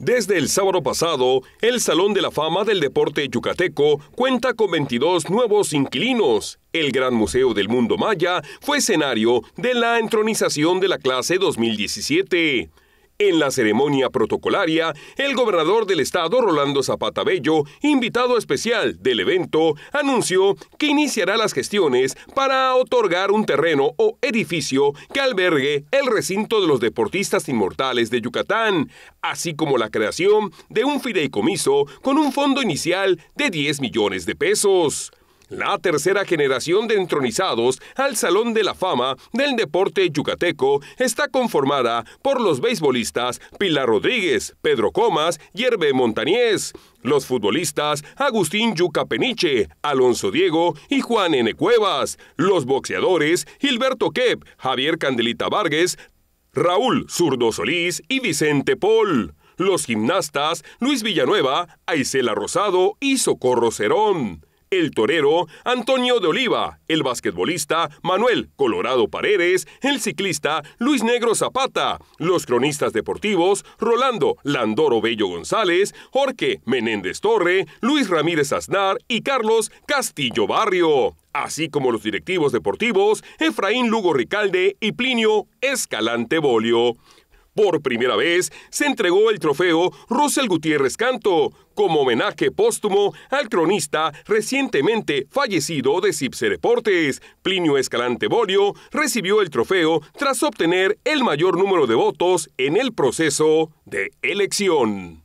Desde el sábado pasado, el Salón de la Fama del Deporte Yucateco cuenta con 22 nuevos inquilinos. El Gran Museo del Mundo Maya fue escenario de la entronización de la clase 2017. En la ceremonia protocolaria, el gobernador del estado, Rolando Zapata Bello, invitado especial del evento, anunció que iniciará las gestiones para otorgar un terreno o edificio que albergue el recinto de los deportistas inmortales de Yucatán, así como la creación de un fideicomiso con un fondo inicial de 10 millones de pesos la tercera generación de entronizados al Salón de la Fama del Deporte Yucateco está conformada por los beisbolistas Pilar Rodríguez, Pedro Comas y Herbe Montañez, los futbolistas Agustín Yuca Peniche, Alonso Diego y Juan N. Cuevas, los boxeadores Gilberto Kep, Javier Candelita Vargas, Raúl Zurdo Solís y Vicente Paul los gimnastas Luis Villanueva, Aisela Rosado y Socorro Cerón, el torero Antonio de Oliva, el basquetbolista Manuel Colorado Paredes, el ciclista Luis Negro Zapata, los cronistas deportivos Rolando Landoro Bello González, Jorge Menéndez Torre, Luis Ramírez Aznar y Carlos Castillo Barrio así como los directivos deportivos Efraín Lugo Ricalde y Plinio Escalante Bolio. Por primera vez se entregó el trofeo Russell Gutiérrez Canto como homenaje póstumo al cronista recientemente fallecido de Cipse Deportes. Plinio Escalante Bolio recibió el trofeo tras obtener el mayor número de votos en el proceso de elección.